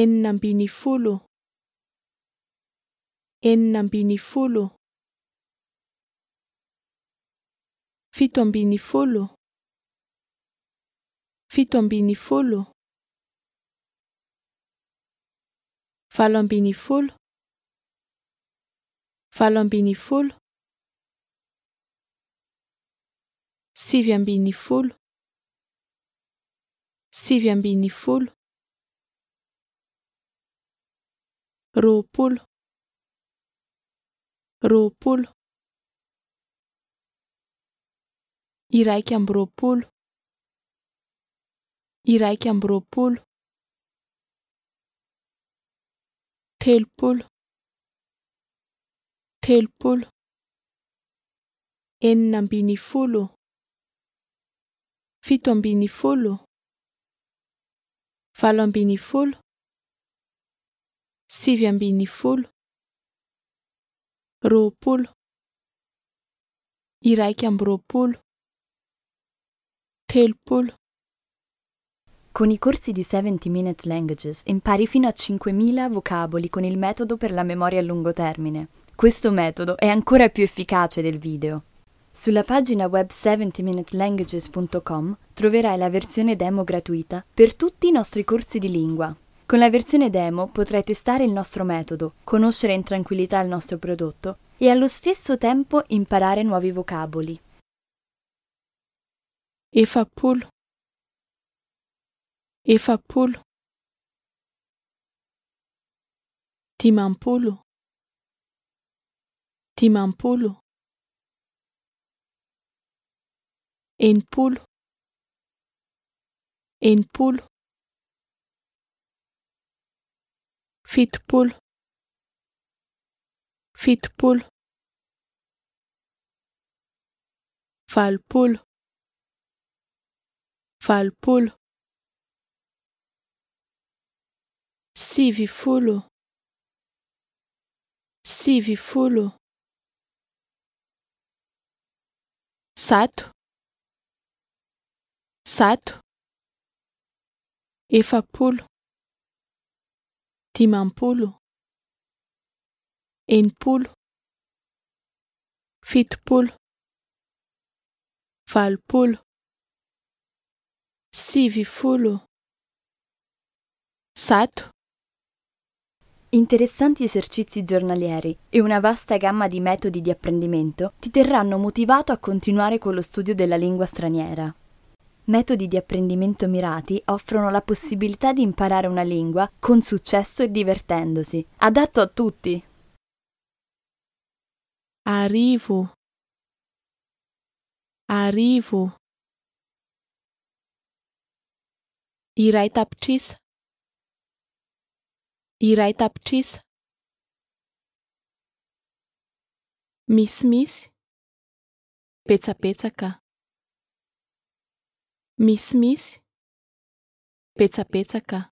enina mbini folo enina mbini folo fto ambini folo fito ambini folo falo ambini folo falo ambini folo sivya ambini folo sivy ambini folo ropolo ropolo iraiky amby ropolo iraika amby ropolo telopolo telopolo enina ambiny folo fito ambiny folo valo ambiny folo sivy ambiny folo roapolo iraika amby roapolo telopolo Con i corsi di 70 Minute Languages impari fino a 5.000 vocaboli con il metodo per la memoria a lungo termine. Questo metodo è ancora più efficace del video. Sulla pagina web 70minutelanguages.com troverai la versione demo gratuita per tutti i nostri corsi di lingua, con la versione demo potrai testare il nostro metodo, conoscere in tranquillità il nostro prodotto e allo stesso tempo imparare nuovi vocaboli. pull. Efapul Efapul Timampulu Timampulu In pull. fitopolo fitopolo valopolo valopolo sivi folo sivy folo sato zato efapolo dimampolo, enimpolo, fitopolo, valopolo, sivifolo, Satu. Interessanti esercizi giornalieri e una vasta gamma di metodi di apprendimento ti terranno motivato a continuare con lo studio della lingua straniera. Metodi di apprendimento mirati offrono la possibilità di imparare una lingua con successo e divertendosi, adatto a tutti. Arrivo. Arrivo. Irai tapchis. Irai Miss Mismis. Pezza pezza ca. misy misy petsapetsaka